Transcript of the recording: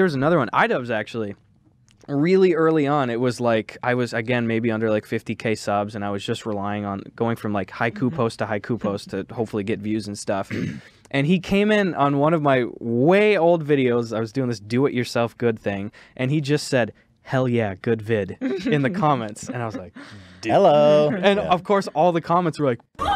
there was another one, IDubs actually. Really early on, it was like I was again maybe under like 50k subs, and I was just relying on going from like haiku mm-hmm. post to haiku post to hopefully get views and stuff. and he came in on one of my way old videos. I was doing this do it yourself good thing, and he just said, Hell yeah, good vid in the comments. And I was like, Hello. And yeah. of course, all the comments were like,